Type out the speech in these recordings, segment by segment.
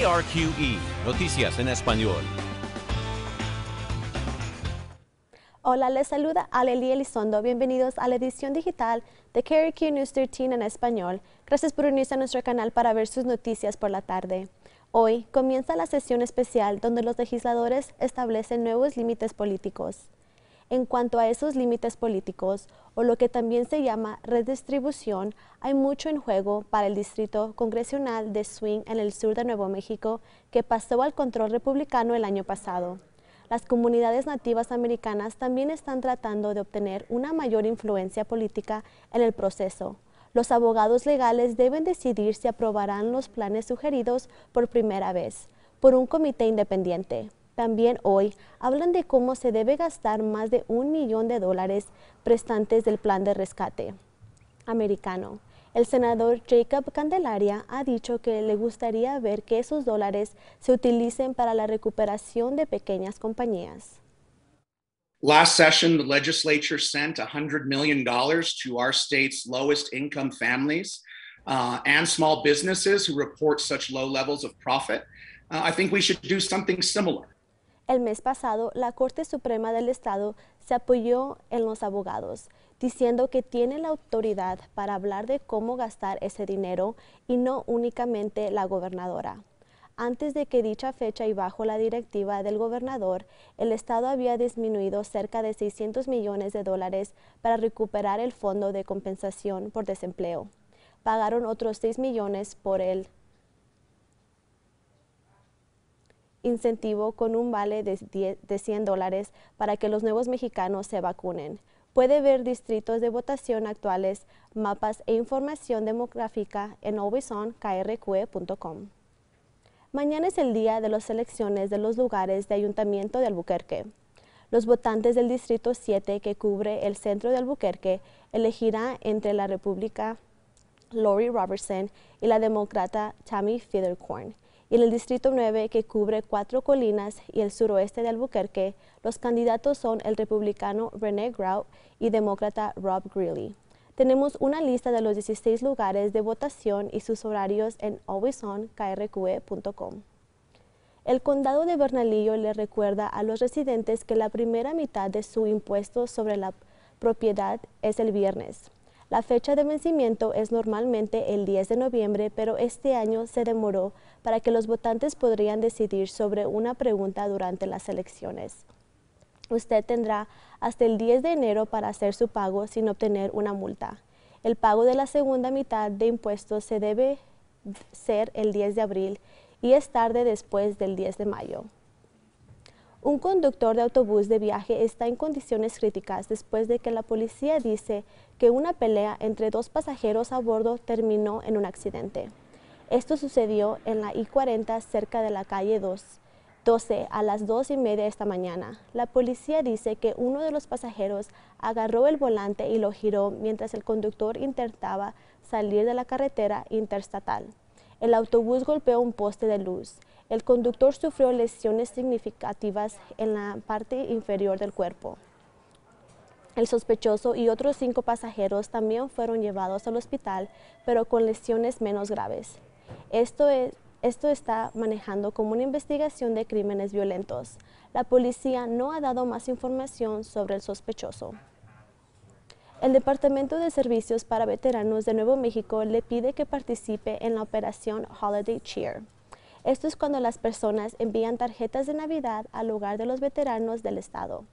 KRQE, Noticias en Español. Hola, les saluda Aleli Elizondo. Bienvenidos a la edición digital de KRQ News 13 en español. Gracias por unirse a nuestro canal para ver sus noticias por la tarde. Hoy comienza la sesión especial donde los legisladores establecen nuevos límites políticos. En cuanto a esos límites políticos, o lo que también se llama redistribución, hay mucho en juego para el distrito congresional de Swing en el sur de Nuevo México, que pasó al control republicano el año pasado. Las comunidades nativas americanas también están tratando de obtener una mayor influencia política en el proceso. Los abogados legales deben decidir si aprobarán los planes sugeridos por primera vez por un comité independiente. También hoy hablan de cómo se debe gastar más de un millón de dólares prestantes del plan de rescate americano. El senador Jacob Candelaria ha dicho que le gustaría ver que esos dólares se utilicen para la recuperación de pequeñas compañías. Last session, the legislature sent $100 million to our state's lowest income families uh, and small businesses who report such low levels of profit. Uh, I think we should do something similar. El mes pasado, la Corte Suprema del Estado se apoyó en los abogados, diciendo que tiene la autoridad para hablar de cómo gastar ese dinero y no únicamente la gobernadora. Antes de que dicha fecha y bajo la directiva del gobernador, el Estado había disminuido cerca de 600 millones de dólares para recuperar el Fondo de Compensación por Desempleo. Pagaron otros 6 millones por el incentivo con un vale de, 100 dólares para que los nuevos mexicanos se vacunen. Puede ver distritos de votación actuales, mapas e información demográfica en alwayson.krq.com. Mañana es el día de las elecciones de los lugares de Ayuntamiento de Albuquerque. Los votantes del Distrito 7 que cubre el centro de Albuquerque elegirán entre la República Lori Robertson y la demócrata Tammy federcorn y en el Distrito 9, que cubre cuatro colinas y el suroeste de Albuquerque, los candidatos son el republicano René Grau y demócrata Rob Greeley. Tenemos una lista de los 16 lugares de votación y sus horarios en alwaysonkrqe.com. El condado de Bernalillo le recuerda a los residentes que la primera mitad de su impuesto sobre la propiedad es el viernes. La fecha de vencimiento es normalmente el 10 de noviembre, pero este año se demoró para que los votantes podrían decidir sobre una pregunta durante las elecciones. Usted tendrá hasta el 10 de enero para hacer su pago sin obtener una multa. El pago de la segunda mitad de impuestos se debe ser el 10 de abril y es tarde después del 10 de mayo. Un conductor de autobús de viaje está en condiciones críticas después de que la policía dice que una pelea entre dos pasajeros a bordo terminó en un accidente. Esto sucedió en la I-40 cerca de la calle 2, 12 a las 2 y media esta mañana. La policía dice que uno de los pasajeros agarró el volante y lo giró mientras el conductor intentaba salir de la carretera interestatal. El autobús golpeó un poste de luz. El conductor sufrió lesiones significativas en la parte inferior del cuerpo. El sospechoso y otros cinco pasajeros también fueron llevados al hospital, pero con lesiones menos graves. Esto, e, está manejando como una investigación de crímenes violentos. La policía no ha dado más información sobre el sospechoso. El Departamento de Servicios para Veteranos de Nuevo México le pide que participe en la operación Holiday Cheer. Esto es cuando las personas envían tarjetas de Navidad al lugar de los veteranos del Estado.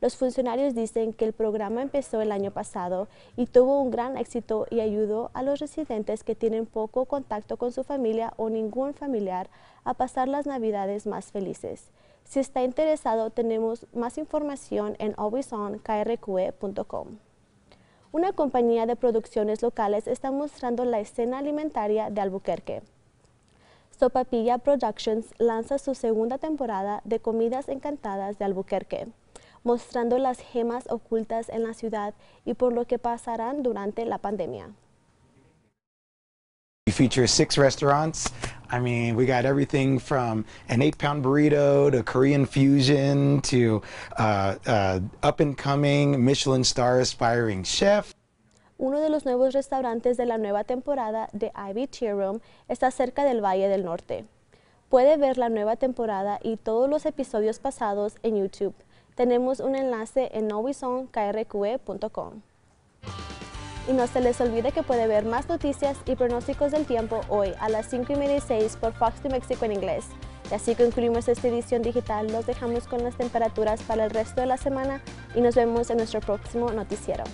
Los funcionarios dicen que el programa empezó el año pasado y tuvo un gran éxito y ayudó a los residentes que tienen poco contacto con su familia o ningún familiar a pasar las Navidades más felices. Si está interesado, tenemos más información en alwaysonkrqe.com una compañía de producciones locales está mostrando la escena alimentaria de Albuquerque. Sopapilla Productions lanza su segunda temporada de Comidas Encantadas de Albuquerque, mostrando las gemas ocultas en la ciudad y por lo que pasarán durante la pandemia six restaurants. I mean, we got everything from an eight pound burrito to Korean fusion to uh, uh, up and coming Michelin star aspiring chef. Uno de los nuevos restaurantes de la nueva temporada de Ivy Tear Room está cerca del Valle del Norte. Puede ver la nueva temporada y todos los episodios pasados en YouTube. Tenemos un enlace en novisonkrqe.com. Y no se les olvide que puede ver más noticias y pronósticos del tiempo hoy a las 5 y media por Fox de México en inglés. Y así concluimos esta edición digital, los dejamos con las temperaturas para el resto de la semana y nos vemos en nuestro próximo noticiero.